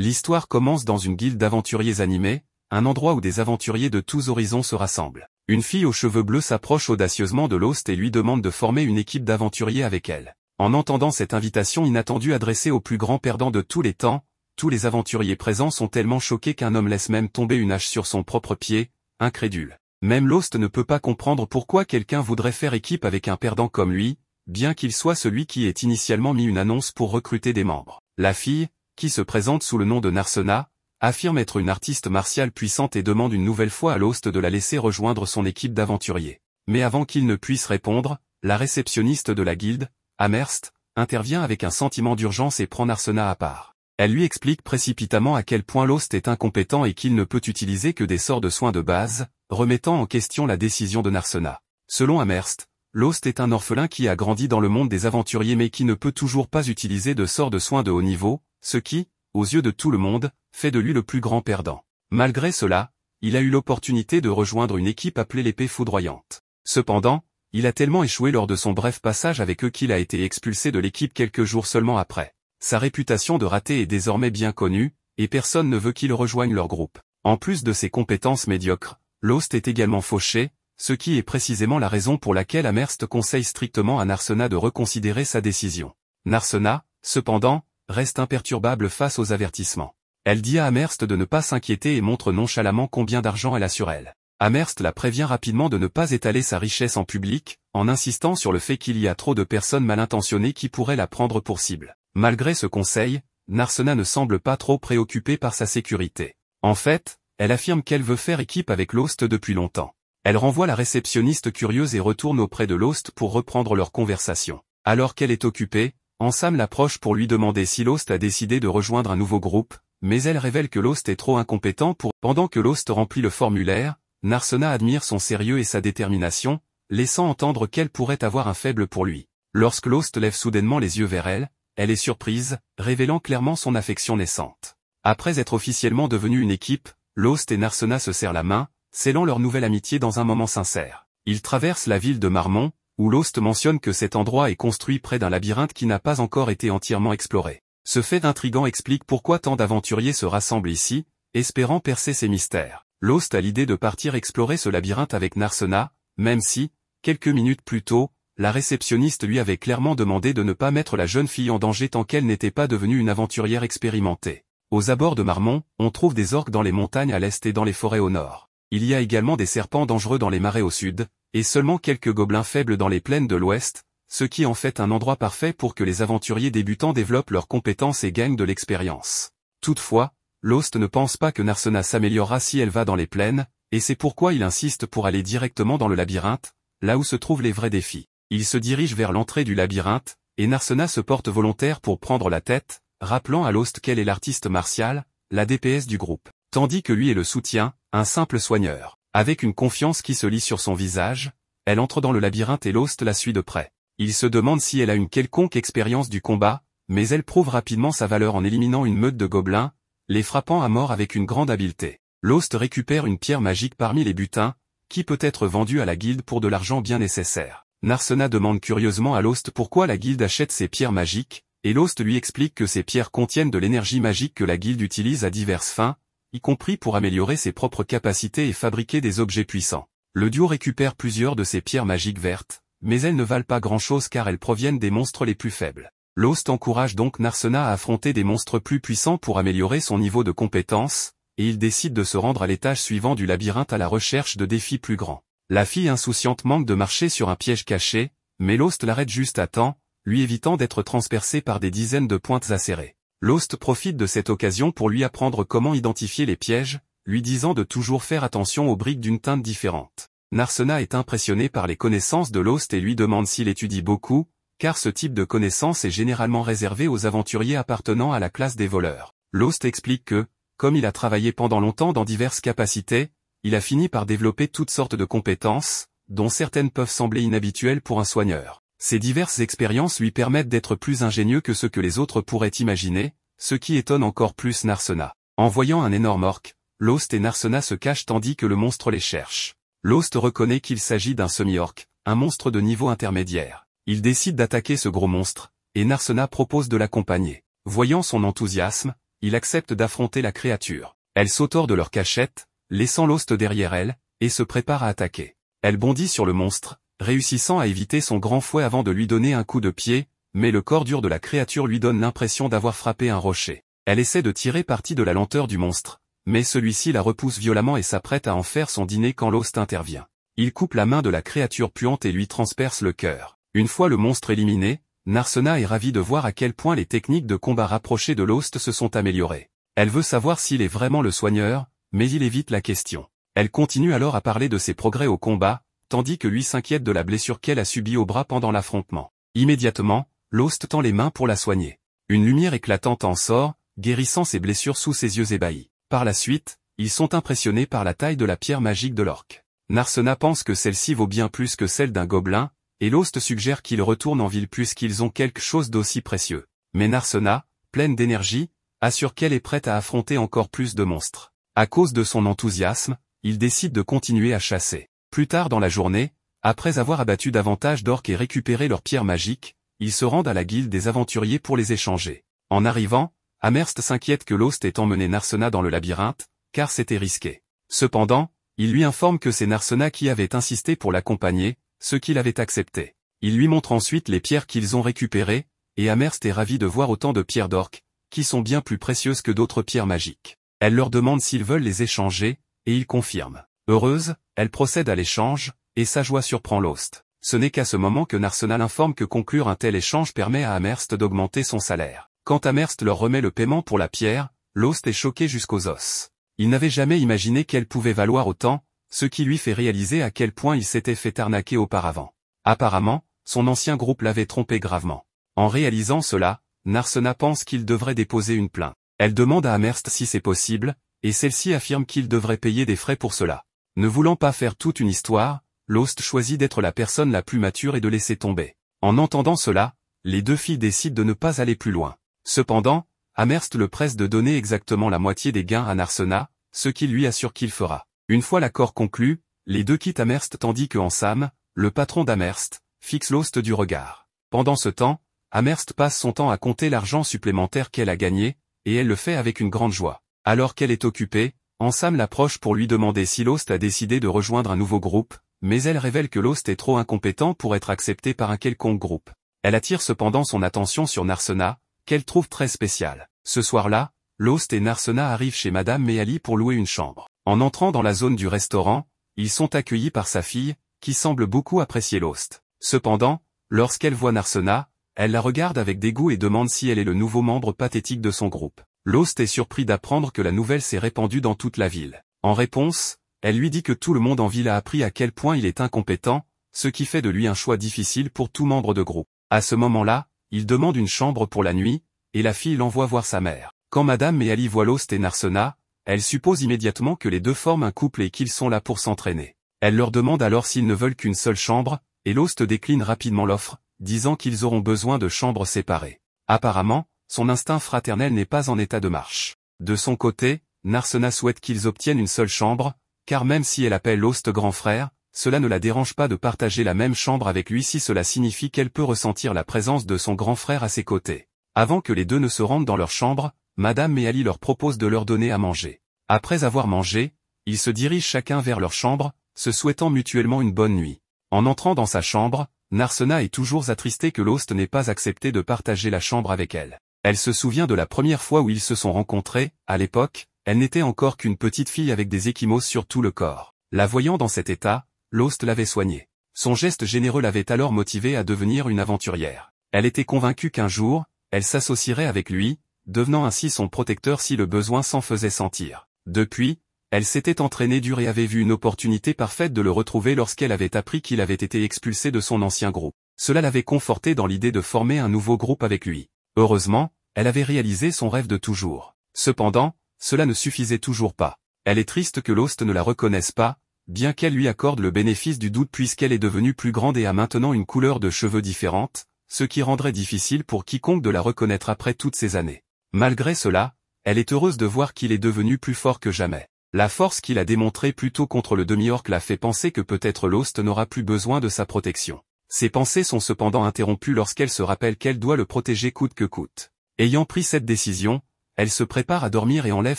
L'histoire commence dans une guilde d'aventuriers animés, un endroit où des aventuriers de tous horizons se rassemblent. Une fille aux cheveux bleus s'approche audacieusement de Lost et lui demande de former une équipe d'aventuriers avec elle. En entendant cette invitation inattendue adressée au plus grand perdant de tous les temps, tous les aventuriers présents sont tellement choqués qu'un homme laisse même tomber une hache sur son propre pied, incrédule. Même Lost ne peut pas comprendre pourquoi quelqu'un voudrait faire équipe avec un perdant comme lui, bien qu'il soit celui qui ait initialement mis une annonce pour recruter des membres. La fille, qui se présente sous le nom de Narsena, affirme être une artiste martiale puissante et demande une nouvelle fois à l'host de la laisser rejoindre son équipe d'aventuriers. Mais avant qu'il ne puisse répondre, la réceptionniste de la guilde, Amherst, intervient avec un sentiment d'urgence et prend Narsena à part. Elle lui explique précipitamment à quel point Lost est incompétent et qu'il ne peut utiliser que des sorts de soins de base, remettant en question la décision de Narsena. Selon Amherst, Lost est un orphelin qui a grandi dans le monde des aventuriers mais qui ne peut toujours pas utiliser de sorts de soins de haut niveau, ce qui, aux yeux de tout le monde, fait de lui le plus grand perdant. Malgré cela, il a eu l'opportunité de rejoindre une équipe appelée l'épée foudroyante. Cependant, il a tellement échoué lors de son bref passage avec eux qu'il a été expulsé de l'équipe quelques jours seulement après. Sa réputation de raté est désormais bien connue, et personne ne veut qu'il rejoigne leur groupe. En plus de ses compétences médiocres, Lost est également fauché, ce qui est précisément la raison pour laquelle Amherst conseille strictement à Narsena de reconsidérer sa décision. Narsena, cependant, reste imperturbable face aux avertissements. Elle dit à Amherst de ne pas s'inquiéter et montre nonchalamment combien d'argent elle a sur elle. Amherst la prévient rapidement de ne pas étaler sa richesse en public, en insistant sur le fait qu'il y a trop de personnes mal intentionnées qui pourraient la prendre pour cible. Malgré ce conseil, Narsena ne semble pas trop préoccupée par sa sécurité. En fait, elle affirme qu'elle veut faire équipe avec Lost depuis longtemps. Elle renvoie la réceptionniste curieuse et retourne auprès de l'Host pour reprendre leur conversation. Alors qu'elle est occupée, Ansam l'approche pour lui demander si Lost a décidé de rejoindre un nouveau groupe, mais elle révèle que Lost est trop incompétent pour... Pendant que Lost remplit le formulaire, Narsena admire son sérieux et sa détermination, laissant entendre qu'elle pourrait avoir un faible pour lui. Lorsque Lost lève soudainement les yeux vers elle, elle est surprise, révélant clairement son affection naissante. Après être officiellement devenu une équipe, Lost et Narsena se serrent la main, scellant leur nouvelle amitié dans un moment sincère. Ils traversent la ville de Marmont, où Lost mentionne que cet endroit est construit près d'un labyrinthe qui n'a pas encore été entièrement exploré. Ce fait intrigant explique pourquoi tant d'aventuriers se rassemblent ici, espérant percer ces mystères. Lost a l'idée de partir explorer ce labyrinthe avec Narsena, même si, quelques minutes plus tôt, la réceptionniste lui avait clairement demandé de ne pas mettre la jeune fille en danger tant qu'elle n'était pas devenue une aventurière expérimentée. Aux abords de Marmont, on trouve des orques dans les montagnes à l'est et dans les forêts au nord. Il y a également des serpents dangereux dans les marais au sud, et seulement quelques gobelins faibles dans les plaines de l'Ouest, ce qui en fait un endroit parfait pour que les aventuriers débutants développent leurs compétences et gagnent de l'expérience. Toutefois, Lost ne pense pas que Narsena s'améliorera si elle va dans les plaines, et c'est pourquoi il insiste pour aller directement dans le labyrinthe, là où se trouvent les vrais défis. Il se dirige vers l'entrée du labyrinthe, et Narsena se porte volontaire pour prendre la tête, rappelant à Lost qu'elle est l'artiste martial, la DPS du groupe, tandis que lui est le soutien, un simple soigneur. Avec une confiance qui se lit sur son visage, elle entre dans le labyrinthe et Lost la suit de près. Il se demande si elle a une quelconque expérience du combat, mais elle prouve rapidement sa valeur en éliminant une meute de gobelins, les frappant à mort avec une grande habileté. Lost récupère une pierre magique parmi les butins, qui peut être vendue à la guilde pour de l'argent bien nécessaire. Narsena demande curieusement à Lost pourquoi la guilde achète ces pierres magiques, et Lost lui explique que ces pierres contiennent de l'énergie magique que la guilde utilise à diverses fins, y compris pour améliorer ses propres capacités et fabriquer des objets puissants. Le duo récupère plusieurs de ces pierres magiques vertes, mais elles ne valent pas grand-chose car elles proviennent des monstres les plus faibles. L'host encourage donc Narsena à affronter des monstres plus puissants pour améliorer son niveau de compétence, et il décide de se rendre à l'étage suivant du labyrinthe à la recherche de défis plus grands. La fille insouciante manque de marcher sur un piège caché, mais l'host l'arrête juste à temps, lui évitant d'être transpercé par des dizaines de pointes acérées. Lost profite de cette occasion pour lui apprendre comment identifier les pièges, lui disant de toujours faire attention aux briques d'une teinte différente. Narsena est impressionné par les connaissances de Lost et lui demande s'il étudie beaucoup, car ce type de connaissances est généralement réservé aux aventuriers appartenant à la classe des voleurs. Lost explique que, comme il a travaillé pendant longtemps dans diverses capacités, il a fini par développer toutes sortes de compétences, dont certaines peuvent sembler inhabituelles pour un soigneur. Ces diverses expériences lui permettent d'être plus ingénieux que ce que les autres pourraient imaginer, ce qui étonne encore plus Narsena. En voyant un énorme orque, Lost et Narsena se cachent tandis que le monstre les cherche. Lost reconnaît qu'il s'agit d'un semi-orc, un monstre de niveau intermédiaire. Il décide d'attaquer ce gros monstre, et Narsena propose de l'accompagner. Voyant son enthousiasme, il accepte d'affronter la créature. Elle saute hors de leur cachette, laissant Lost derrière elle, et se prépare à attaquer. Elle bondit sur le monstre, réussissant à éviter son grand fouet avant de lui donner un coup de pied, mais le corps dur de la créature lui donne l'impression d'avoir frappé un rocher. Elle essaie de tirer parti de la lenteur du monstre, mais celui-ci la repousse violemment et s'apprête à en faire son dîner quand l'host intervient. Il coupe la main de la créature puante et lui transperce le cœur. Une fois le monstre éliminé, Narsena est ravie de voir à quel point les techniques de combat rapprochées de l'host se sont améliorées. Elle veut savoir s'il est vraiment le soigneur, mais il évite la question. Elle continue alors à parler de ses progrès au combat, tandis que lui s'inquiète de la blessure qu'elle a subie au bras pendant l'affrontement. Immédiatement, Lost tend les mains pour la soigner. Une lumière éclatante en sort, guérissant ses blessures sous ses yeux ébahis. Par la suite, ils sont impressionnés par la taille de la pierre magique de l'orque. Narsena pense que celle-ci vaut bien plus que celle d'un gobelin, et Lost suggère qu'ils retournent en ville puisqu'ils ont quelque chose d'aussi précieux. Mais Narsena, pleine d'énergie, assure qu'elle est prête à affronter encore plus de monstres. À cause de son enthousiasme, il décide de continuer à chasser. Plus tard dans la journée, après avoir abattu davantage d'orques et récupéré leurs pierres magiques, ils se rendent à la guilde des aventuriers pour les échanger. En arrivant, Amerst s'inquiète que Lost ait emmené Narsena dans le labyrinthe, car c'était risqué. Cependant, il lui informe que c'est Narsena qui avait insisté pour l'accompagner, ce qu'il avait accepté. Il lui montre ensuite les pierres qu'ils ont récupérées, et Amerst est ravi de voir autant de pierres d'orques, qui sont bien plus précieuses que d'autres pierres magiques. Elle leur demande s'ils veulent les échanger, et ils confirment. Heureuse, elle procède à l'échange, et sa joie surprend Lost. Ce n'est qu'à ce moment que Narsena informe que conclure un tel échange permet à Amherst d'augmenter son salaire. Quand Amherst leur remet le paiement pour la pierre, Lost est choqué jusqu'aux os. Il n'avait jamais imaginé qu'elle pouvait valoir autant, ce qui lui fait réaliser à quel point il s'était fait arnaquer auparavant. Apparemment, son ancien groupe l'avait trompé gravement. En réalisant cela, Narsena pense qu'il devrait déposer une plainte. Elle demande à Amherst si c'est possible, et celle-ci affirme qu'il devrait payer des frais pour cela. Ne voulant pas faire toute une histoire, Lost choisit d'être la personne la plus mature et de laisser tomber. En entendant cela, les deux filles décident de ne pas aller plus loin. Cependant, Amherst le presse de donner exactement la moitié des gains à Narsena, ce qui lui assure qu'il fera. Une fois l'accord conclu, les deux quittent Amherst tandis que Ansam, le patron d'Amerst, fixe Lost du regard. Pendant ce temps, Amherst passe son temps à compter l'argent supplémentaire qu'elle a gagné, et elle le fait avec une grande joie. Alors qu'elle est occupée, Ensam l'approche pour lui demander si Lost a décidé de rejoindre un nouveau groupe, mais elle révèle que Lost est trop incompétent pour être accepté par un quelconque groupe. Elle attire cependant son attention sur Narsena, qu'elle trouve très spéciale. Ce soir-là, Lost et Narsena arrivent chez Madame Meali pour louer une chambre. En entrant dans la zone du restaurant, ils sont accueillis par sa fille, qui semble beaucoup apprécier Lost. Cependant, lorsqu'elle voit Narsena, elle la regarde avec dégoût et demande si elle est le nouveau membre pathétique de son groupe. L'host est surpris d'apprendre que la nouvelle s'est répandue dans toute la ville. En réponse, elle lui dit que tout le monde en ville a appris à quel point il est incompétent, ce qui fait de lui un choix difficile pour tout membre de groupe. À ce moment-là, il demande une chambre pour la nuit, et la fille l'envoie voir sa mère. Quand Madame et voit voient et Narsena, elle suppose immédiatement que les deux forment un couple et qu'ils sont là pour s'entraîner. Elle leur demande alors s'ils ne veulent qu'une seule chambre, et l'host décline rapidement l'offre, disant qu'ils auront besoin de chambres séparées. Apparemment, son instinct fraternel n'est pas en état de marche. De son côté, Narsena souhaite qu'ils obtiennent une seule chambre, car même si elle appelle l'Ost grand frère, cela ne la dérange pas de partager la même chambre avec lui si cela signifie qu'elle peut ressentir la présence de son grand frère à ses côtés. Avant que les deux ne se rendent dans leur chambre, Madame Méali leur propose de leur donner à manger. Après avoir mangé, ils se dirigent chacun vers leur chambre, se souhaitant mutuellement une bonne nuit. En entrant dans sa chambre, Narsena est toujours attristée que l'host n'ait pas accepté de partager la chambre avec elle. Elle se souvient de la première fois où ils se sont rencontrés, à l'époque, elle n'était encore qu'une petite fille avec des échymoses sur tout le corps. La voyant dans cet état, Lost l'avait soignée. Son geste généreux l'avait alors motivée à devenir une aventurière. Elle était convaincue qu'un jour, elle s'associerait avec lui, devenant ainsi son protecteur si le besoin s'en faisait sentir. Depuis, elle s'était entraînée dur et avait vu une opportunité parfaite de le retrouver lorsqu'elle avait appris qu'il avait été expulsé de son ancien groupe. Cela l'avait confortée dans l'idée de former un nouveau groupe avec lui. Heureusement, elle avait réalisé son rêve de toujours. Cependant, cela ne suffisait toujours pas. Elle est triste que Lost ne la reconnaisse pas, bien qu'elle lui accorde le bénéfice du doute puisqu'elle est devenue plus grande et a maintenant une couleur de cheveux différente, ce qui rendrait difficile pour quiconque de la reconnaître après toutes ces années. Malgré cela, elle est heureuse de voir qu'il est devenu plus fort que jamais. La force qu'il a démontrée plutôt contre le demi-orc la fait penser que peut-être Lost n'aura plus besoin de sa protection. Ses pensées sont cependant interrompues lorsqu'elle se rappelle qu'elle doit le protéger coûte que coûte. Ayant pris cette décision, elle se prépare à dormir et enlève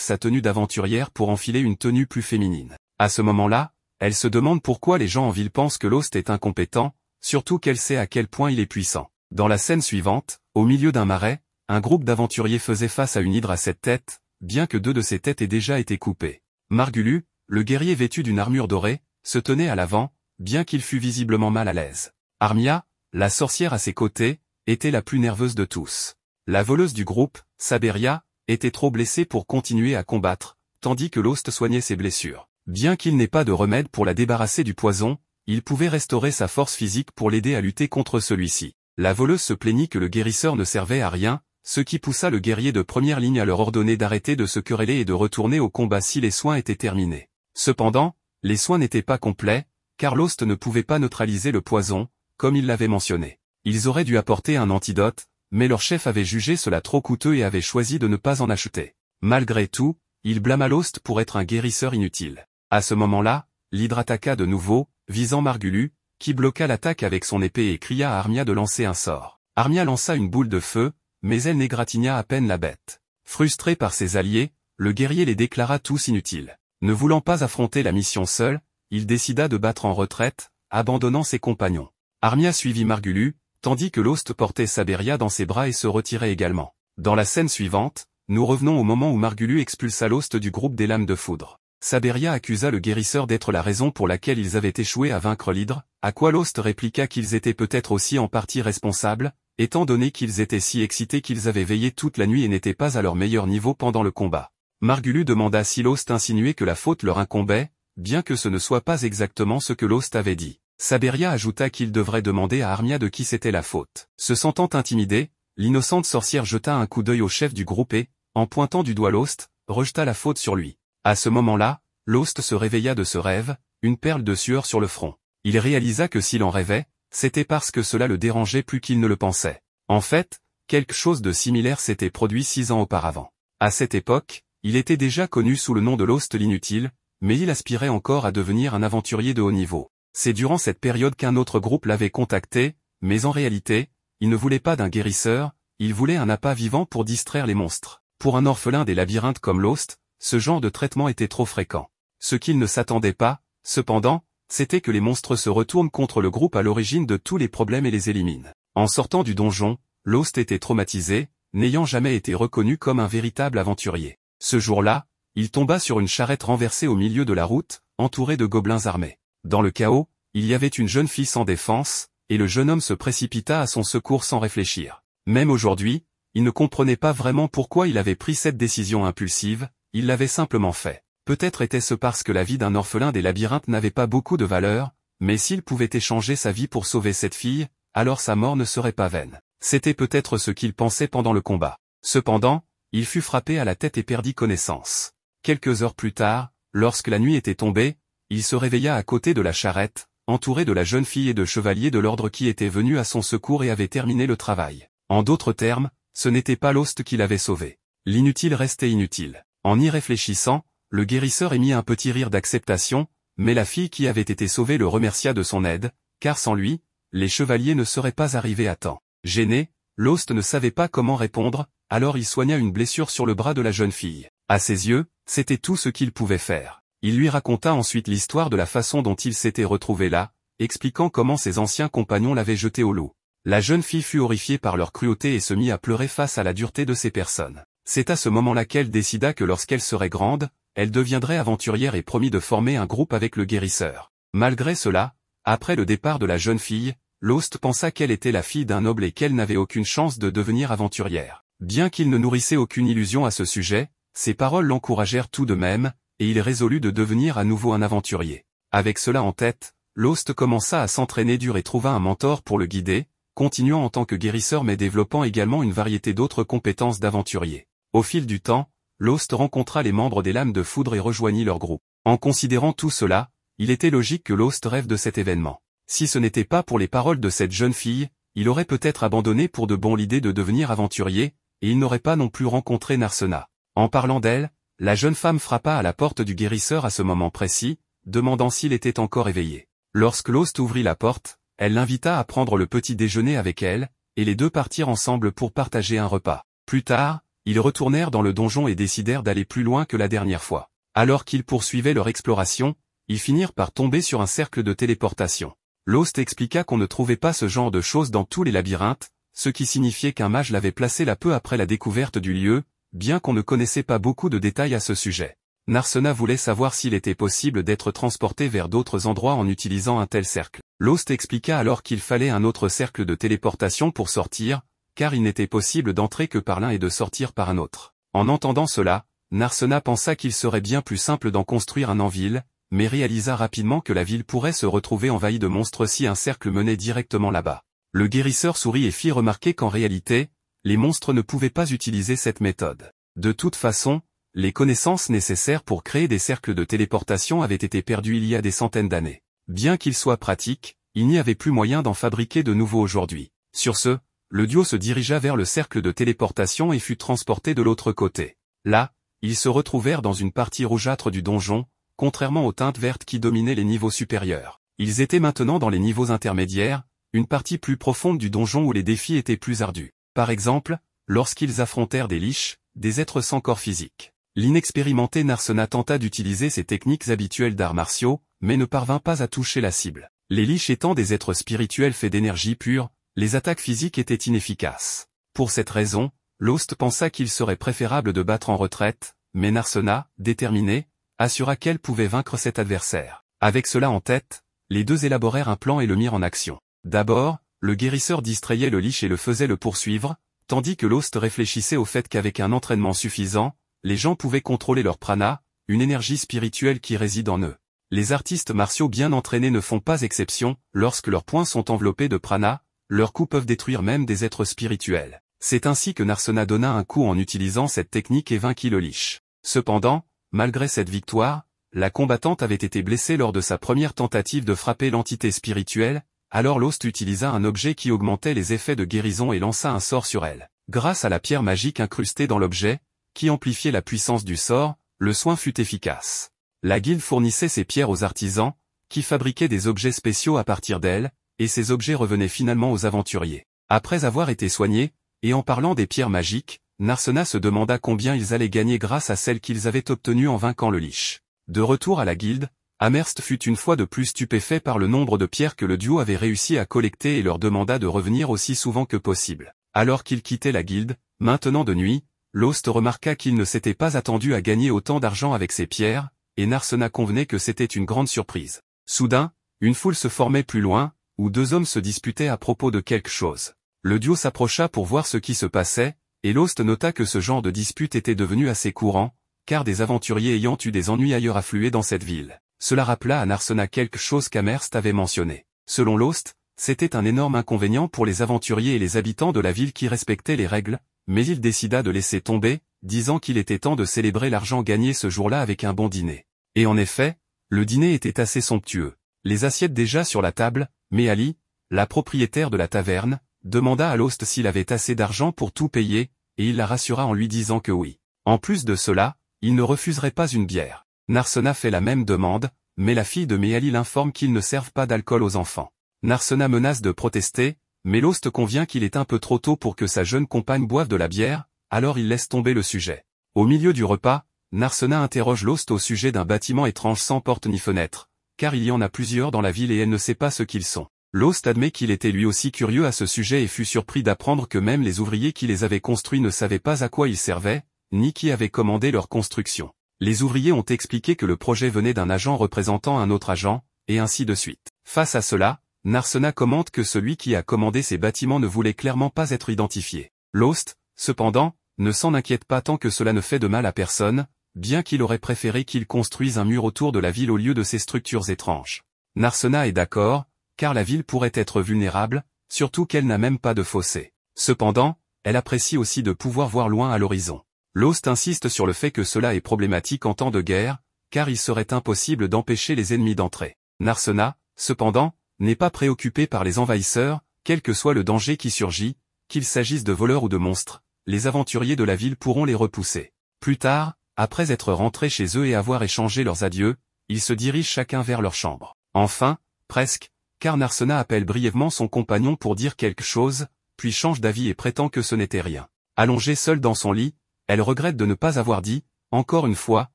sa tenue d'aventurière pour enfiler une tenue plus féminine. À ce moment-là, elle se demande pourquoi les gens en ville pensent que Lost est incompétent, surtout qu'elle sait à quel point il est puissant. Dans la scène suivante, au milieu d'un marais, un groupe d'aventuriers faisait face à une hydre à sept têtes, bien que deux de ses têtes aient déjà été coupées. Margulu, le guerrier vêtu d'une armure dorée, se tenait à l'avant, bien qu'il fût visiblement mal à l'aise. Armia, la sorcière à ses côtés, était la plus nerveuse de tous. La voleuse du groupe, Saberia, était trop blessée pour continuer à combattre, tandis que l'Ost soignait ses blessures. Bien qu'il n'ait pas de remède pour la débarrasser du poison, il pouvait restaurer sa force physique pour l'aider à lutter contre celui-ci. La voleuse se plaignit que le guérisseur ne servait à rien, ce qui poussa le guerrier de première ligne à leur ordonner d'arrêter de se quereller et de retourner au combat si les soins étaient terminés. Cependant, les soins n'étaient pas complets, car l'Ost ne pouvait pas neutraliser le poison, comme il l'avait mentionné. Ils auraient dû apporter un antidote, mais leur chef avait jugé cela trop coûteux et avait choisi de ne pas en acheter. Malgré tout, il blâma l'hoste pour être un guérisseur inutile. À ce moment-là, l'hydre attaqua de nouveau, visant Margulu, qui bloqua l'attaque avec son épée et cria à Armia de lancer un sort. Armia lança une boule de feu, mais elle n'égratigna à peine la bête. Frustré par ses alliés, le guerrier les déclara tous inutiles. Ne voulant pas affronter la mission seule, il décida de battre en retraite, abandonnant ses compagnons. Armia suivit Margulu, tandis que l'Ost portait Saberia dans ses bras et se retirait également. Dans la scène suivante, nous revenons au moment où Margulu expulsa l'Ost du groupe des lames de foudre. Saberia accusa le guérisseur d'être la raison pour laquelle ils avaient échoué à vaincre l'hydre, à quoi l'Ost répliqua qu'ils étaient peut-être aussi en partie responsables, étant donné qu'ils étaient si excités qu'ils avaient veillé toute la nuit et n'étaient pas à leur meilleur niveau pendant le combat. Margulu demanda si l'Ost insinuait que la faute leur incombait, bien que ce ne soit pas exactement ce que l'Ost avait dit. Saberia ajouta qu'il devrait demander à Armia de qui c'était la faute. Se sentant intimidée, l'innocente sorcière jeta un coup d'œil au chef du groupe et, en pointant du doigt l'Host, rejeta la faute sur lui. À ce moment-là, l'Host se réveilla de ce rêve, une perle de sueur sur le front. Il réalisa que s'il en rêvait, c'était parce que cela le dérangeait plus qu'il ne le pensait. En fait, quelque chose de similaire s'était produit six ans auparavant. À cette époque, il était déjà connu sous le nom de l'Host l'inutile, mais il aspirait encore à devenir un aventurier de haut niveau. C'est durant cette période qu'un autre groupe l'avait contacté, mais en réalité, il ne voulait pas d'un guérisseur, il voulait un appât vivant pour distraire les monstres. Pour un orphelin des labyrinthes comme Lost, ce genre de traitement était trop fréquent. Ce qu'il ne s'attendait pas, cependant, c'était que les monstres se retournent contre le groupe à l'origine de tous les problèmes et les éliminent. En sortant du donjon, Lost était traumatisé, n'ayant jamais été reconnu comme un véritable aventurier. Ce jour-là, il tomba sur une charrette renversée au milieu de la route, entourée de gobelins armés. Dans le chaos, il y avait une jeune fille sans défense, et le jeune homme se précipita à son secours sans réfléchir. Même aujourd'hui, il ne comprenait pas vraiment pourquoi il avait pris cette décision impulsive, il l'avait simplement fait. Peut-être était-ce parce que la vie d'un orphelin des labyrinthes n'avait pas beaucoup de valeur, mais s'il pouvait échanger sa vie pour sauver cette fille, alors sa mort ne serait pas vaine. C'était peut-être ce qu'il pensait pendant le combat. Cependant, il fut frappé à la tête et perdit connaissance. Quelques heures plus tard, lorsque la nuit était tombée, il se réveilla à côté de la charrette, entouré de la jeune fille et de chevaliers de l'ordre qui étaient venus à son secours et avaient terminé le travail. En d'autres termes, ce n'était pas l'host qui l'avait sauvé. L'inutile restait inutile. En y réfléchissant, le guérisseur émit un petit rire d'acceptation, mais la fille qui avait été sauvée le remercia de son aide, car sans lui, les chevaliers ne seraient pas arrivés à temps. Gêné, l'hoste ne savait pas comment répondre, alors il soigna une blessure sur le bras de la jeune fille. À ses yeux, c'était tout ce qu'il pouvait faire. Il lui raconta ensuite l'histoire de la façon dont il s'était retrouvé là, expliquant comment ses anciens compagnons l'avaient jeté au loup. La jeune fille fut horrifiée par leur cruauté et se mit à pleurer face à la dureté de ces personnes. C'est à ce moment-là qu'elle décida que lorsqu'elle serait grande, elle deviendrait aventurière et promit de former un groupe avec le guérisseur. Malgré cela, après le départ de la jeune fille, Lost pensa qu'elle était la fille d'un noble et qu'elle n'avait aucune chance de devenir aventurière. Bien qu'il ne nourrissait aucune illusion à ce sujet, ses paroles l'encouragèrent tout de même, et il résolut de devenir à nouveau un aventurier. Avec cela en tête, Lost commença à s'entraîner dur et trouva un mentor pour le guider, continuant en tant que guérisseur mais développant également une variété d'autres compétences d'aventurier. Au fil du temps, Lost rencontra les membres des lames de foudre et rejoignit leur groupe. En considérant tout cela, il était logique que Lost rêve de cet événement. Si ce n'était pas pour les paroles de cette jeune fille, il aurait peut-être abandonné pour de bon l'idée de devenir aventurier, et il n'aurait pas non plus rencontré Narsena. En parlant d'elle, la jeune femme frappa à la porte du guérisseur à ce moment précis, demandant s'il était encore éveillé. Lorsque Lost ouvrit la porte, elle l'invita à prendre le petit déjeuner avec elle, et les deux partirent ensemble pour partager un repas. Plus tard, ils retournèrent dans le donjon et décidèrent d'aller plus loin que la dernière fois. Alors qu'ils poursuivaient leur exploration, ils finirent par tomber sur un cercle de téléportation. Lost expliqua qu'on ne trouvait pas ce genre de choses dans tous les labyrinthes, ce qui signifiait qu'un mage l'avait placé là peu après la découverte du lieu, bien qu'on ne connaissait pas beaucoup de détails à ce sujet. Narsena voulait savoir s'il était possible d'être transporté vers d'autres endroits en utilisant un tel cercle. Lost expliqua alors qu'il fallait un autre cercle de téléportation pour sortir, car il n'était possible d'entrer que par l'un et de sortir par un autre. En entendant cela, Narsena pensa qu'il serait bien plus simple d'en construire un en ville, mais réalisa rapidement que la ville pourrait se retrouver envahie de monstres si un cercle menait directement là-bas. Le guérisseur sourit et fit remarquer qu'en réalité, les monstres ne pouvaient pas utiliser cette méthode. De toute façon, les connaissances nécessaires pour créer des cercles de téléportation avaient été perdues il y a des centaines d'années. Bien qu'ils soient pratiques, il n'y avait plus moyen d'en fabriquer de nouveaux aujourd'hui. Sur ce, le duo se dirigea vers le cercle de téléportation et fut transporté de l'autre côté. Là, ils se retrouvèrent dans une partie rougeâtre du donjon, contrairement aux teintes vertes qui dominaient les niveaux supérieurs. Ils étaient maintenant dans les niveaux intermédiaires, une partie plus profonde du donjon où les défis étaient plus ardus par exemple, lorsqu'ils affrontèrent des liches, des êtres sans corps physique. L'inexpérimenté Narsena tenta d'utiliser ses techniques habituelles d'arts martiaux, mais ne parvint pas à toucher la cible. Les liches étant des êtres spirituels faits d'énergie pure, les attaques physiques étaient inefficaces. Pour cette raison, Lost pensa qu'il serait préférable de battre en retraite, mais Narsena, déterminé, assura qu'elle pouvait vaincre cet adversaire. Avec cela en tête, les deux élaborèrent un plan et le mirent en action. D'abord, le guérisseur distrayait le liche et le faisait le poursuivre, tandis que l'hoste réfléchissait au fait qu'avec un entraînement suffisant, les gens pouvaient contrôler leur prana, une énergie spirituelle qui réside en eux. Les artistes martiaux bien entraînés ne font pas exception, lorsque leurs poings sont enveloppés de prana, leurs coups peuvent détruire même des êtres spirituels. C'est ainsi que Narsena donna un coup en utilisant cette technique et vainquit le liche. Cependant, malgré cette victoire, la combattante avait été blessée lors de sa première tentative de frapper l'entité spirituelle, alors Lost utilisa un objet qui augmentait les effets de guérison et lança un sort sur elle. Grâce à la pierre magique incrustée dans l'objet, qui amplifiait la puissance du sort, le soin fut efficace. La guilde fournissait ces pierres aux artisans, qui fabriquaient des objets spéciaux à partir d'elles, et ces objets revenaient finalement aux aventuriers. Après avoir été soignés, et en parlant des pierres magiques, Narsena se demanda combien ils allaient gagner grâce à celles qu'ils avaient obtenues en vainquant le liche. De retour à la guilde, Amherst fut une fois de plus stupéfait par le nombre de pierres que le duo avait réussi à collecter et leur demanda de revenir aussi souvent que possible. Alors qu'ils quittaient la guilde, maintenant de nuit, Lost remarqua qu'il ne s'était pas attendu à gagner autant d'argent avec ses pierres, et Narsena convenait que c'était une grande surprise. Soudain, une foule se formait plus loin, où deux hommes se disputaient à propos de quelque chose. Le duo s'approcha pour voir ce qui se passait, et Lost nota que ce genre de dispute était devenu assez courant, car des aventuriers ayant eu des ennuis ailleurs affluaient dans cette ville. Cela rappela à Narsona quelque chose qu'Amerst avait mentionné. Selon Lost, c'était un énorme inconvénient pour les aventuriers et les habitants de la ville qui respectaient les règles, mais il décida de laisser tomber, disant qu'il était temps de célébrer l'argent gagné ce jour-là avec un bon dîner. Et en effet, le dîner était assez somptueux. Les assiettes déjà sur la table, mais Ali, la propriétaire de la taverne, demanda à l'ost s'il avait assez d'argent pour tout payer, et il la rassura en lui disant que oui. En plus de cela, il ne refuserait pas une bière. Narsena fait la même demande, mais la fille de Méali l'informe qu'ils ne servent pas d'alcool aux enfants. Narsena menace de protester, mais Lost convient qu'il est un peu trop tôt pour que sa jeune compagne boive de la bière, alors il laisse tomber le sujet. Au milieu du repas, Narsena interroge Lost au sujet d'un bâtiment étrange sans porte ni fenêtre, car il y en a plusieurs dans la ville et elle ne sait pas ce qu'ils sont. Lost admet qu'il était lui aussi curieux à ce sujet et fut surpris d'apprendre que même les ouvriers qui les avaient construits ne savaient pas à quoi ils servaient, ni qui avait commandé leur construction les ouvriers ont expliqué que le projet venait d'un agent représentant un autre agent, et ainsi de suite. Face à cela, Narsena commente que celui qui a commandé ces bâtiments ne voulait clairement pas être identifié. Lost, cependant, ne s'en inquiète pas tant que cela ne fait de mal à personne, bien qu'il aurait préféré qu'il construise un mur autour de la ville au lieu de ces structures étranges. Narsena est d'accord, car la ville pourrait être vulnérable, surtout qu'elle n'a même pas de fossé. Cependant, elle apprécie aussi de pouvoir voir loin à l'horizon. Lost insiste sur le fait que cela est problématique en temps de guerre, car il serait impossible d'empêcher les ennemis d'entrer. Narsena, cependant, n'est pas préoccupé par les envahisseurs, quel que soit le danger qui surgit, qu'il s'agisse de voleurs ou de monstres, les aventuriers de la ville pourront les repousser. Plus tard, après être rentrés chez eux et avoir échangé leurs adieux, ils se dirigent chacun vers leur chambre. Enfin, presque, car Narsena appelle brièvement son compagnon pour dire quelque chose, puis change d'avis et prétend que ce n'était rien. Allongé seul dans son lit, elle regrette de ne pas avoir dit, encore une fois,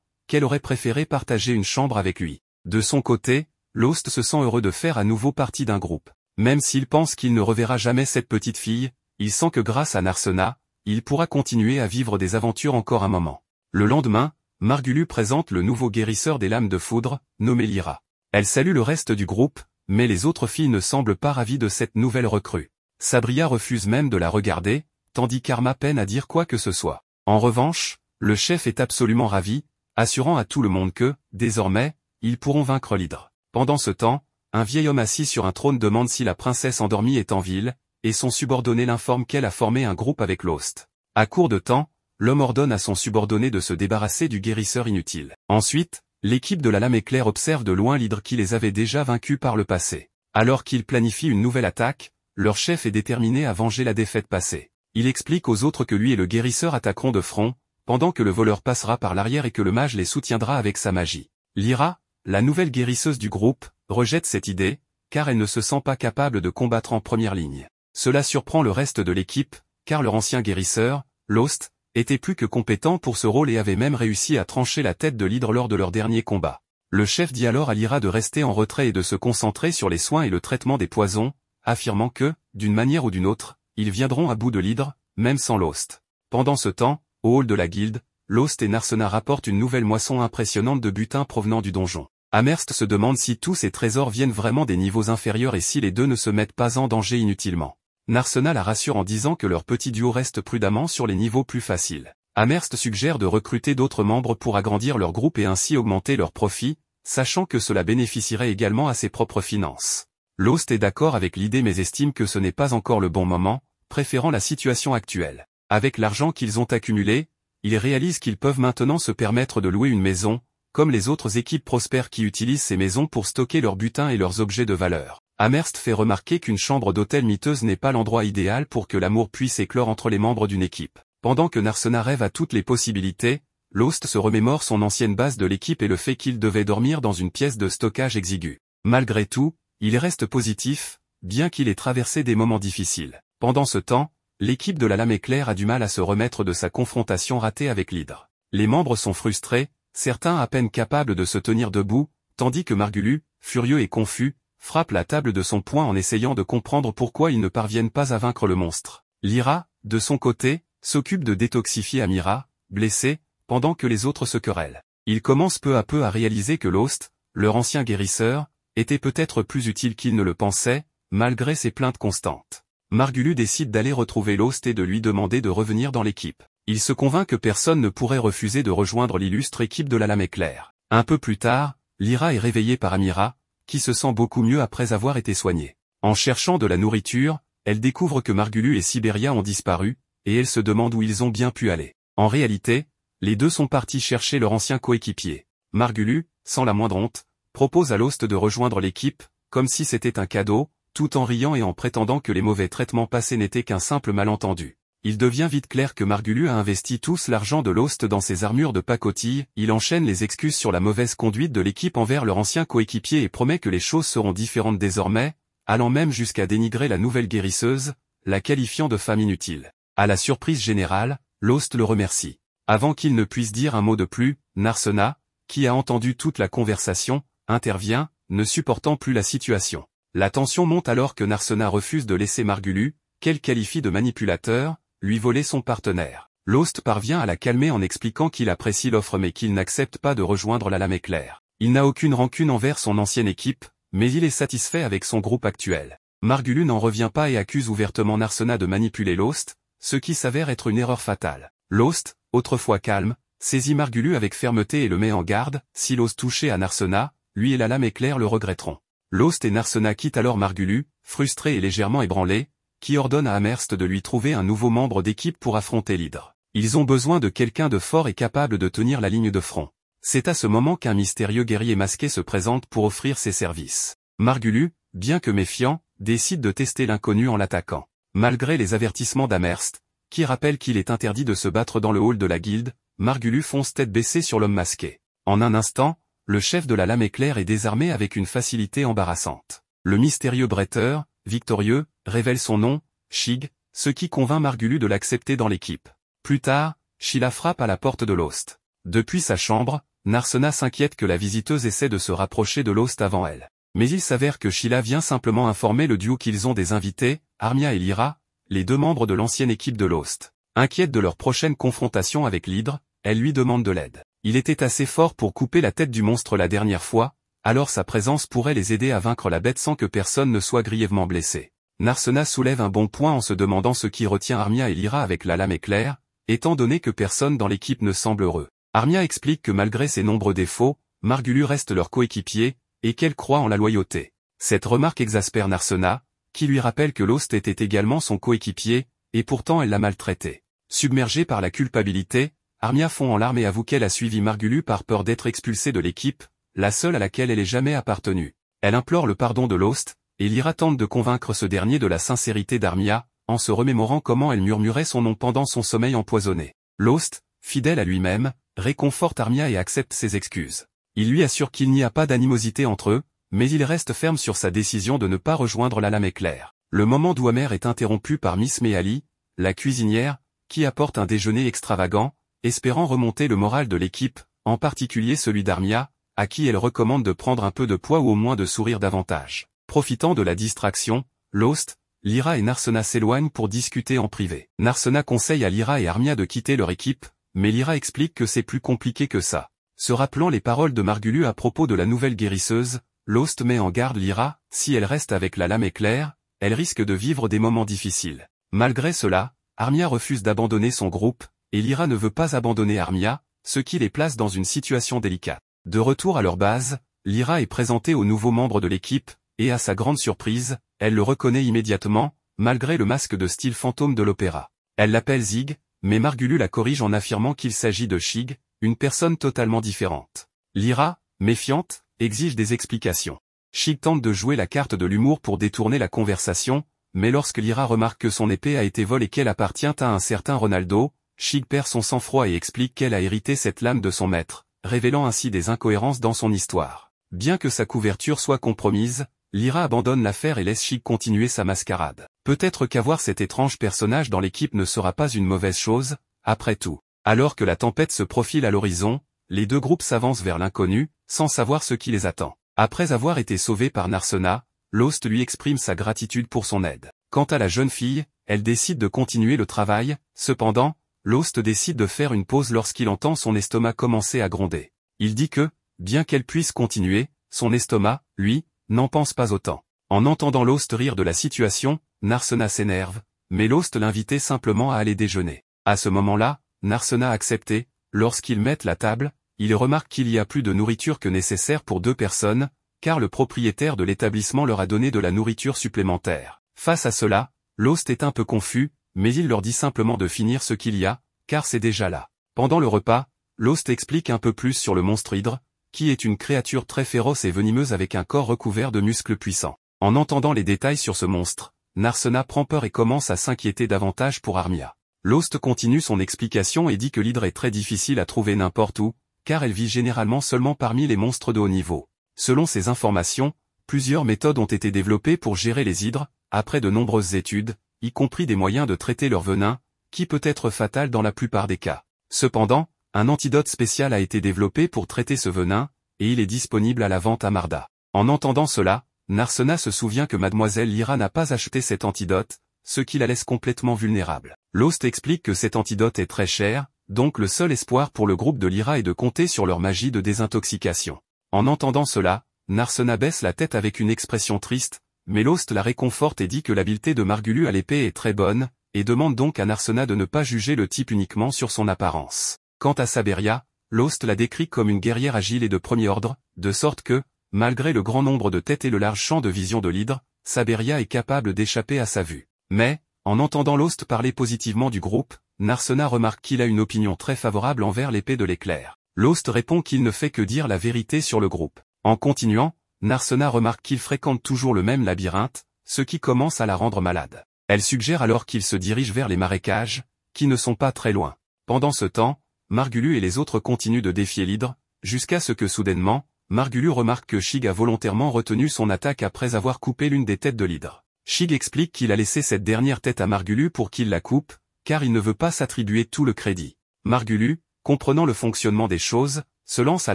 qu'elle aurait préféré partager une chambre avec lui. De son côté, Lost se sent heureux de faire à nouveau partie d'un groupe. Même s'il pense qu'il ne reverra jamais cette petite fille, il sent que grâce à Narsena, il pourra continuer à vivre des aventures encore un moment. Le lendemain, Margulu présente le nouveau guérisseur des lames de foudre, nommé Lyra. Elle salue le reste du groupe, mais les autres filles ne semblent pas ravies de cette nouvelle recrue. Sabria refuse même de la regarder, tandis qu'Arma peine à dire quoi que ce soit. En revanche, le chef est absolument ravi, assurant à tout le monde que, désormais, ils pourront vaincre l'hydre. Pendant ce temps, un vieil homme assis sur un trône demande si la princesse endormie est en ville, et son subordonné l'informe qu'elle a formé un groupe avec l'host. À court de temps, l'homme ordonne à son subordonné de se débarrasser du guérisseur inutile. Ensuite, l'équipe de la lame éclair observe de loin l'hydre qui les avait déjà vaincus par le passé. Alors qu'ils planifient une nouvelle attaque, leur chef est déterminé à venger la défaite passée. Il explique aux autres que lui et le guérisseur attaqueront de front, pendant que le voleur passera par l'arrière et que le mage les soutiendra avec sa magie. Lyra, la nouvelle guérisseuse du groupe, rejette cette idée, car elle ne se sent pas capable de combattre en première ligne. Cela surprend le reste de l'équipe, car leur ancien guérisseur, Lost, était plus que compétent pour ce rôle et avait même réussi à trancher la tête de l'hydre lors de leur dernier combat. Le chef dit alors à Lyra de rester en retrait et de se concentrer sur les soins et le traitement des poisons, affirmant que, d'une manière ou d'une autre, ils viendront à bout de l'hydre, même sans Lost. Pendant ce temps, au hall de la guilde, Lost et Narsena rapportent une nouvelle moisson impressionnante de butin provenant du donjon. Amherst se demande si tous ces trésors viennent vraiment des niveaux inférieurs et si les deux ne se mettent pas en danger inutilement. Narsena la rassure en disant que leur petit duo reste prudemment sur les niveaux plus faciles. Amerst suggère de recruter d'autres membres pour agrandir leur groupe et ainsi augmenter leurs profits, sachant que cela bénéficierait également à ses propres finances. Lost est d'accord avec l'idée mais estime que ce n'est pas encore le bon moment, préférant la situation actuelle. Avec l'argent qu'ils ont accumulé, ils réalisent qu'ils peuvent maintenant se permettre de louer une maison, comme les autres équipes prospères qui utilisent ces maisons pour stocker leurs butins et leurs objets de valeur. Amherst fait remarquer qu'une chambre d'hôtel miteuse n'est pas l'endroit idéal pour que l'amour puisse éclore entre les membres d'une équipe. Pendant que Narsena rêve à toutes les possibilités, Lost se remémore son ancienne base de l'équipe et le fait qu'il devait dormir dans une pièce de stockage exiguë. Malgré tout, il reste positif, bien qu'il ait traversé des moments difficiles. Pendant ce temps, l'équipe de la Lame éclair a du mal à se remettre de sa confrontation ratée avec l'hydre. Les membres sont frustrés, certains à peine capables de se tenir debout, tandis que Margulu, furieux et confus, frappe la table de son poing en essayant de comprendre pourquoi ils ne parviennent pas à vaincre le monstre. Lyra, de son côté, s'occupe de détoxifier Amira, blessée, pendant que les autres se querellent. Ils commencent peu à peu à réaliser que Lost, leur ancien guérisseur, était peut-être plus utile qu'ils ne le pensaient, malgré ses plaintes constantes. Margulu décide d'aller retrouver Lost et de lui demander de revenir dans l'équipe. Il se convainc que personne ne pourrait refuser de rejoindre l'illustre équipe de la Lame éclair. Un peu plus tard, Lyra est réveillée par Amira, qui se sent beaucoup mieux après avoir été soignée. En cherchant de la nourriture, elle découvre que Margulu et Siberia ont disparu, et elle se demande où ils ont bien pu aller. En réalité, les deux sont partis chercher leur ancien coéquipier. Margulu, sans la moindre honte, propose à Lost de rejoindre l'équipe, comme si c'était un cadeau, tout en riant et en prétendant que les mauvais traitements passés n'étaient qu'un simple malentendu. Il devient vite clair que Margulu a investi tous l'argent de l'host dans ses armures de pacotille, il enchaîne les excuses sur la mauvaise conduite de l'équipe envers leur ancien coéquipier et promet que les choses seront différentes désormais, allant même jusqu'à dénigrer la nouvelle guérisseuse, la qualifiant de femme inutile. À la surprise générale, l'host le remercie. Avant qu'il ne puisse dire un mot de plus, Narsena, qui a entendu toute la conversation, intervient, ne supportant plus la situation. La tension monte alors que Narsena refuse de laisser Margulu, qu'elle qualifie de manipulateur, lui voler son partenaire. Lost parvient à la calmer en expliquant qu'il apprécie l'offre mais qu'il n'accepte pas de rejoindre la lame éclair. Il n'a aucune rancune envers son ancienne équipe, mais il est satisfait avec son groupe actuel. Margulu n'en revient pas et accuse ouvertement Narsena de manipuler Lost, ce qui s'avère être une erreur fatale. Lost, autrefois calme, saisit Margulu avec fermeté et le met en garde, si l'Ost toucher à Narsena, lui et la lame éclair le regretteront. Lost et Narsena quittent alors Margulu, frustré et légèrement ébranlé, qui ordonne à Amherst de lui trouver un nouveau membre d'équipe pour affronter l'hydre. Ils ont besoin de quelqu'un de fort et capable de tenir la ligne de front. C'est à ce moment qu'un mystérieux guerrier masqué se présente pour offrir ses services. Margulu, bien que méfiant, décide de tester l'inconnu en l'attaquant. Malgré les avertissements d'Amerst, qui rappelle qu'il est interdit de se battre dans le hall de la guilde, Margulu fonce tête baissée sur l'homme masqué. En un instant, le chef de la lame éclair est désarmé avec une facilité embarrassante. Le mystérieux bretteur, victorieux, révèle son nom, Shig, ce qui convainc Margulu de l'accepter dans l'équipe. Plus tard, Sheila frappe à la porte de l'host. Depuis sa chambre, Narsena s'inquiète que la visiteuse essaie de se rapprocher de l'host avant elle. Mais il s'avère que Sheila vient simplement informer le duo qu'ils ont des invités, Armia et Lyra, les deux membres de l'ancienne équipe de l'Ost. Inquiète de leur prochaine confrontation avec l'hydre, elle lui demande de l'aide. Il était assez fort pour couper la tête du monstre la dernière fois, alors sa présence pourrait les aider à vaincre la bête sans que personne ne soit grièvement blessé. Narsena soulève un bon point en se demandant ce qui retient Armia et Lira avec la lame éclair, étant donné que personne dans l'équipe ne semble heureux. Armia explique que malgré ses nombreux défauts, Margulu reste leur coéquipier, et qu'elle croit en la loyauté. Cette remarque exaspère Narsena, qui lui rappelle que Lost était également son coéquipier, et pourtant elle l'a maltraité. Submergée par la culpabilité, Armia fond en larmes et avoue qu'elle a suivi Margulu par peur d'être expulsée de l'équipe, la seule à laquelle elle ait jamais appartenu. Elle implore le pardon de Lost, et l'ira tente de convaincre ce dernier de la sincérité d'Armia, en se remémorant comment elle murmurait son nom pendant son sommeil empoisonné. Lost, fidèle à lui-même, réconforte Armia et accepte ses excuses. Il lui assure qu'il n'y a pas d'animosité entre eux, mais il reste ferme sur sa décision de ne pas rejoindre la lame éclair. Le moment d'Ouamer est interrompu par Miss Meali, la cuisinière, qui apporte un déjeuner extravagant, espérant remonter le moral de l'équipe, en particulier celui d'Armia, à qui elle recommande de prendre un peu de poids ou au moins de sourire davantage. Profitant de la distraction, Lost, Lyra et Narsena s'éloignent pour discuter en privé. Narsena conseille à Lyra et Armia de quitter leur équipe, mais Lyra explique que c'est plus compliqué que ça. Se rappelant les paroles de Margulu à propos de la nouvelle guérisseuse, Lost met en garde Lyra, si elle reste avec la lame éclair, elle risque de vivre des moments difficiles. Malgré cela, Armia refuse d'abandonner son groupe, et Lyra ne veut pas abandonner Armia, ce qui les place dans une situation délicate. De retour à leur base, Lyra est présentée aux nouveaux membres de l'équipe, et à sa grande surprise, elle le reconnaît immédiatement, malgré le masque de style fantôme de l'opéra. Elle l'appelle Zig, mais Margulu la corrige en affirmant qu'il s'agit de Shig, une personne totalement différente. Lyra, méfiante, exige des explications. Shig tente de jouer la carte de l'humour pour détourner la conversation, mais lorsque Lyra remarque que son épée a été volée et qu'elle appartient à un certain Ronaldo, Shig perd son sang-froid et explique qu'elle a hérité cette lame de son maître, révélant ainsi des incohérences dans son histoire. Bien que sa couverture soit compromise, Lyra abandonne l'affaire et laisse Chic continuer sa mascarade. Peut-être qu'avoir cet étrange personnage dans l'équipe ne sera pas une mauvaise chose, après tout. Alors que la tempête se profile à l'horizon, les deux groupes s'avancent vers l'inconnu, sans savoir ce qui les attend. Après avoir été sauvés par Narsena, Lost lui exprime sa gratitude pour son aide. Quant à la jeune fille, elle décide de continuer le travail, cependant, L'host décide de faire une pause lorsqu'il entend son estomac commencer à gronder. Il dit que, bien qu'elle puisse continuer, son estomac, lui, n'en pense pas autant. En entendant l'host rire de la situation, Narsena s'énerve, mais l'host l'invitait simplement à aller déjeuner. À ce moment-là, Narsena a accepté, lorsqu'ils mettent la table, il remarque qu'il y a plus de nourriture que nécessaire pour deux personnes, car le propriétaire de l'établissement leur a donné de la nourriture supplémentaire. Face à cela, l'host est un peu confus, mais il leur dit simplement de finir ce qu'il y a, car c'est déjà là. Pendant le repas, Lost explique un peu plus sur le monstre hydre, qui est une créature très féroce et venimeuse avec un corps recouvert de muscles puissants. En entendant les détails sur ce monstre, Narsena prend peur et commence à s'inquiéter davantage pour Armia. L'host continue son explication et dit que l'hydre est très difficile à trouver n'importe où, car elle vit généralement seulement parmi les monstres de haut niveau. Selon ces informations, plusieurs méthodes ont été développées pour gérer les hydres, après de nombreuses études, y compris des moyens de traiter leur venin, qui peut être fatal dans la plupart des cas. Cependant, un antidote spécial a été développé pour traiter ce venin, et il est disponible à la vente à Marda. En entendant cela, Narsena se souvient que Mademoiselle Lyra n'a pas acheté cet antidote, ce qui la laisse complètement vulnérable. Lost explique que cet antidote est très cher, donc le seul espoir pour le groupe de Lyra est de compter sur leur magie de désintoxication. En entendant cela, Narsena baisse la tête avec une expression triste, mais Lost la réconforte et dit que l'habileté de Margulu à l'épée est très bonne, et demande donc à Narsena de ne pas juger le type uniquement sur son apparence. Quant à Saberia, Lost la décrit comme une guerrière agile et de premier ordre, de sorte que, malgré le grand nombre de têtes et le large champ de vision de l'hydre, Saberia est capable d'échapper à sa vue. Mais, en entendant Lost parler positivement du groupe, Narsena remarque qu'il a une opinion très favorable envers l'épée de l'éclair. Lost répond qu'il ne fait que dire la vérité sur le groupe. En continuant, Narsena remarque qu'il fréquente toujours le même labyrinthe, ce qui commence à la rendre malade. Elle suggère alors qu'il se dirige vers les marécages, qui ne sont pas très loin. Pendant ce temps, Margulu et les autres continuent de défier l'hydre, jusqu'à ce que soudainement, Margulu remarque que Shig a volontairement retenu son attaque après avoir coupé l'une des têtes de l'hydre. Shig explique qu'il a laissé cette dernière tête à Margulu pour qu'il la coupe, car il ne veut pas s'attribuer tout le crédit. Margulu, comprenant le fonctionnement des choses, se lance à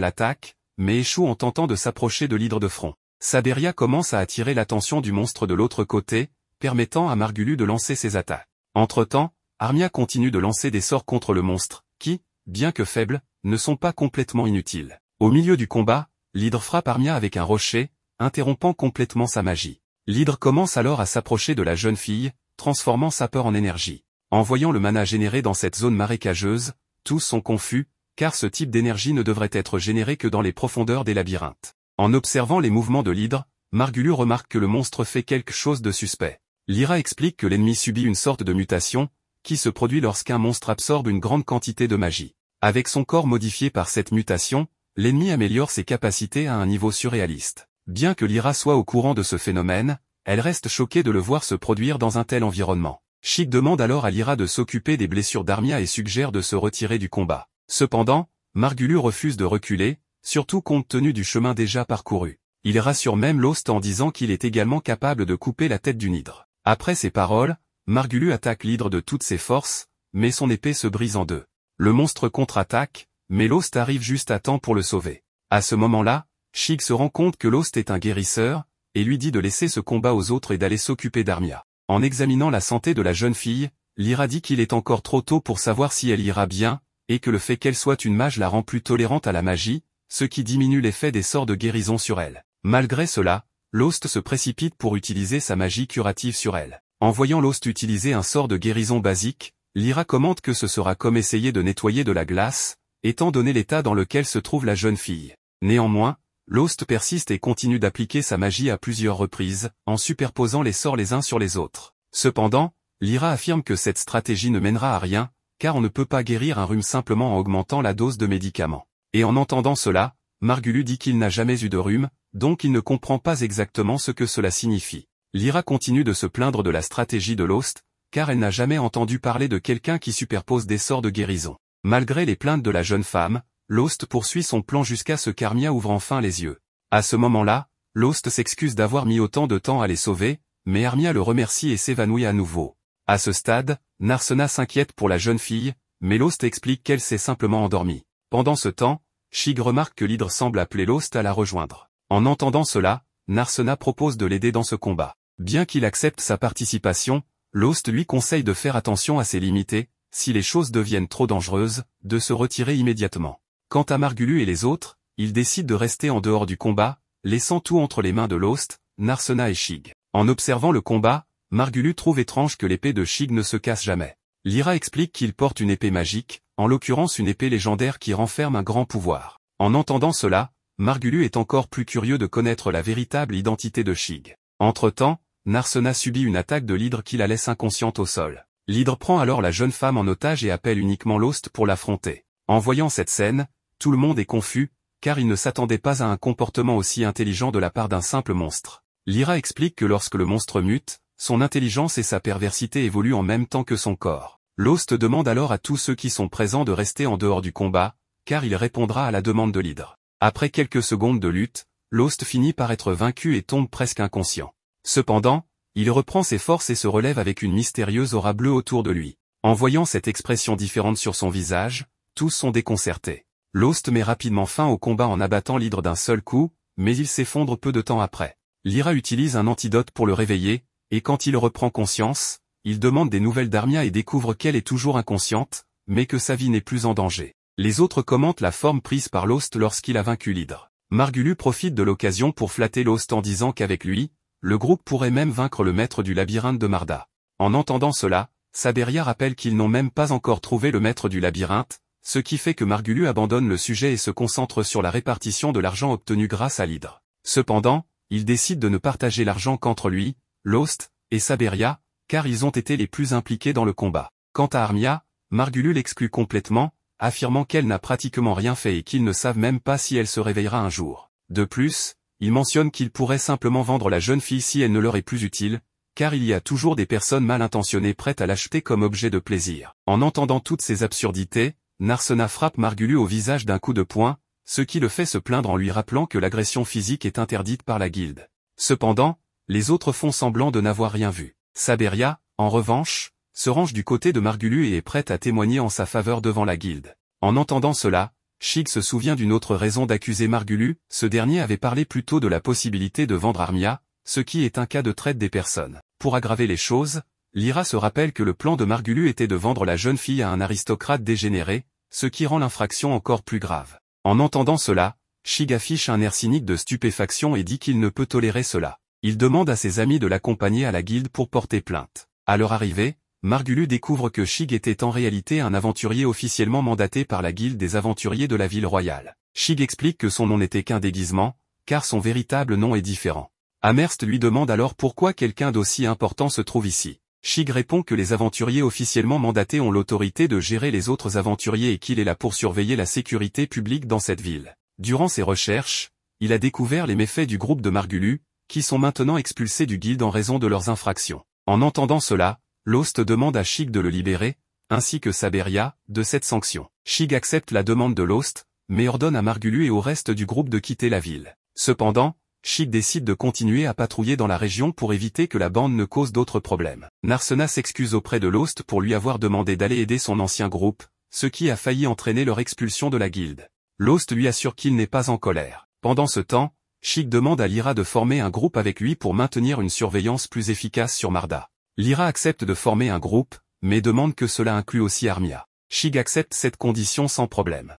l'attaque, mais échoue en tentant de s'approcher de l'hydre de front. Saberia commence à attirer l'attention du monstre de l'autre côté, permettant à Margulu de lancer ses attaques. Entre-temps, Armia continue de lancer des sorts contre le monstre, qui, bien que faibles, ne sont pas complètement inutiles. Au milieu du combat, l'hydre frappe Armia avec un rocher, interrompant complètement sa magie. L'hydre commence alors à s'approcher de la jeune fille, transformant sa peur en énergie. En voyant le mana généré dans cette zone marécageuse, tous sont confus, car ce type d'énergie ne devrait être généré que dans les profondeurs des labyrinthes. En observant les mouvements de l'hydre, Margulu remarque que le monstre fait quelque chose de suspect. Lyra explique que l'ennemi subit une sorte de mutation, qui se produit lorsqu'un monstre absorbe une grande quantité de magie. Avec son corps modifié par cette mutation, l'ennemi améliore ses capacités à un niveau surréaliste. Bien que Lyra soit au courant de ce phénomène, elle reste choquée de le voir se produire dans un tel environnement. Chic demande alors à Lyra de s'occuper des blessures d'Armia et suggère de se retirer du combat. Cependant, Margulu refuse de reculer, surtout compte tenu du chemin déjà parcouru. Il rassure même Lost en disant qu'il est également capable de couper la tête d'une hydre. Après ces paroles, Margulu attaque l'hydre de toutes ses forces, mais son épée se brise en deux. Le monstre contre-attaque, mais Lost arrive juste à temps pour le sauver. À ce moment-là, Shig se rend compte que Lost est un guérisseur, et lui dit de laisser ce combat aux autres et d'aller s'occuper d'Armia. En examinant la santé de la jeune fille, Lyra dit qu'il est encore trop tôt pour savoir si elle ira bien, et que le fait qu'elle soit une mage la rend plus tolérante à la magie, ce qui diminue l'effet des sorts de guérison sur elle. Malgré cela, Lost se précipite pour utiliser sa magie curative sur elle. En voyant Lost utiliser un sort de guérison basique, Lyra commente que ce sera comme essayer de nettoyer de la glace, étant donné l'état dans lequel se trouve la jeune fille. Néanmoins, Lost persiste et continue d'appliquer sa magie à plusieurs reprises, en superposant les sorts les uns sur les autres. Cependant, Lyra affirme que cette stratégie ne mènera à rien, car on ne peut pas guérir un rhume simplement en augmentant la dose de médicaments. Et en entendant cela, Margulu dit qu'il n'a jamais eu de rhume, donc il ne comprend pas exactement ce que cela signifie. Lyra continue de se plaindre de la stratégie de Lost, car elle n'a jamais entendu parler de quelqu'un qui superpose des sorts de guérison. Malgré les plaintes de la jeune femme, Lost poursuit son plan jusqu'à ce qu'Armia ouvre enfin les yeux. À ce moment-là, Lost s'excuse d'avoir mis autant de temps à les sauver, mais Armia le remercie et s'évanouit à nouveau. À ce stade, Narsena s'inquiète pour la jeune fille, mais Lost explique qu'elle s'est simplement endormie. Pendant ce temps, Shig remarque que l'hydre semble appeler Lost à la rejoindre. En entendant cela, Narsena propose de l'aider dans ce combat. Bien qu'il accepte sa participation, Lost lui conseille de faire attention à ses limités, si les choses deviennent trop dangereuses, de se retirer immédiatement. Quant à Margulu et les autres, ils décident de rester en dehors du combat, laissant tout entre les mains de Lost, Narsena et Shig. En observant le combat, Margulu trouve étrange que l'épée de Shig ne se casse jamais. Lyra explique qu'il porte une épée magique, en l'occurrence une épée légendaire qui renferme un grand pouvoir. En entendant cela, Margulu est encore plus curieux de connaître la véritable identité de Shig. Entre-temps, Narsena subit une attaque de l'hydre qui la laisse inconsciente au sol. L'hydre prend alors la jeune femme en otage et appelle uniquement l'host pour l'affronter. En voyant cette scène, tout le monde est confus, car il ne s'attendait pas à un comportement aussi intelligent de la part d'un simple monstre. Lyra explique que lorsque le monstre mute, son intelligence et sa perversité évoluent en même temps que son corps. L'host demande alors à tous ceux qui sont présents de rester en dehors du combat, car il répondra à la demande de l'hydre. Après quelques secondes de lutte, l'host finit par être vaincu et tombe presque inconscient. Cependant, il reprend ses forces et se relève avec une mystérieuse aura bleue autour de lui. En voyant cette expression différente sur son visage, tous sont déconcertés. L'host met rapidement fin au combat en abattant l'hydre d'un seul coup, mais il s'effondre peu de temps après. Lyra utilise un antidote pour le réveiller, et quand il reprend conscience, il demande des nouvelles d'Armia et découvre qu'elle est toujours inconsciente, mais que sa vie n'est plus en danger. Les autres commentent la forme prise par Lost lorsqu'il a vaincu l'hydre. Margulu profite de l'occasion pour flatter Lost en disant qu'avec lui, le groupe pourrait même vaincre le maître du labyrinthe de Marda. En entendant cela, Saberia rappelle qu'ils n'ont même pas encore trouvé le maître du labyrinthe, ce qui fait que Margulu abandonne le sujet et se concentre sur la répartition de l'argent obtenu grâce à l'hydre. Cependant, il décide de ne partager l'argent qu'entre lui, Lost, et Saberia, car ils ont été les plus impliqués dans le combat. Quant à Armia, Margulu l'exclut complètement, affirmant qu'elle n'a pratiquement rien fait et qu'ils ne savent même pas si elle se réveillera un jour. De plus, il mentionne qu'il pourrait simplement vendre la jeune fille si elle ne leur est plus utile, car il y a toujours des personnes mal intentionnées prêtes à l'acheter comme objet de plaisir. En entendant toutes ces absurdités, Narsena frappe Margulu au visage d'un coup de poing, ce qui le fait se plaindre en lui rappelant que l'agression physique est interdite par la guilde. Cependant, les autres font semblant de n'avoir rien vu. Saberia, en revanche, se range du côté de Margulu et est prête à témoigner en sa faveur devant la guilde. En entendant cela, Shig se souvient d'une autre raison d'accuser Margulu, ce dernier avait parlé plutôt de la possibilité de vendre Armia, ce qui est un cas de traite des personnes. Pour aggraver les choses, Lyra se rappelle que le plan de Margulu était de vendre la jeune fille à un aristocrate dégénéré, ce qui rend l'infraction encore plus grave. En entendant cela, Shig affiche un air cynique de stupéfaction et dit qu'il ne peut tolérer cela il demande à ses amis de l'accompagner à la guilde pour porter plainte. À leur arrivée, Margulu découvre que Shig était en réalité un aventurier officiellement mandaté par la guilde des aventuriers de la ville royale. Shig explique que son nom n'était qu'un déguisement, car son véritable nom est différent. Amerst lui demande alors pourquoi quelqu'un d'aussi important se trouve ici. Shig répond que les aventuriers officiellement mandatés ont l'autorité de gérer les autres aventuriers et qu'il est là pour surveiller la sécurité publique dans cette ville. Durant ses recherches, il a découvert les méfaits du groupe de Margulu, qui sont maintenant expulsés du guild en raison de leurs infractions. En entendant cela, Lost demande à Shig de le libérer, ainsi que Saberia, de cette sanction. Shig accepte la demande de Lost, mais ordonne à Margulu et au reste du groupe de quitter la ville. Cependant, Shig décide de continuer à patrouiller dans la région pour éviter que la bande ne cause d'autres problèmes. Narsena s'excuse auprès de Lost pour lui avoir demandé d'aller aider son ancien groupe, ce qui a failli entraîner leur expulsion de la guilde. Lost lui assure qu'il n'est pas en colère. Pendant ce temps, Chic demande à l'IRA de former un groupe avec lui pour maintenir une surveillance plus efficace sur Marda. L'IRA accepte de former un groupe, mais demande que cela inclue aussi Armia. Chig accepte cette condition sans problème.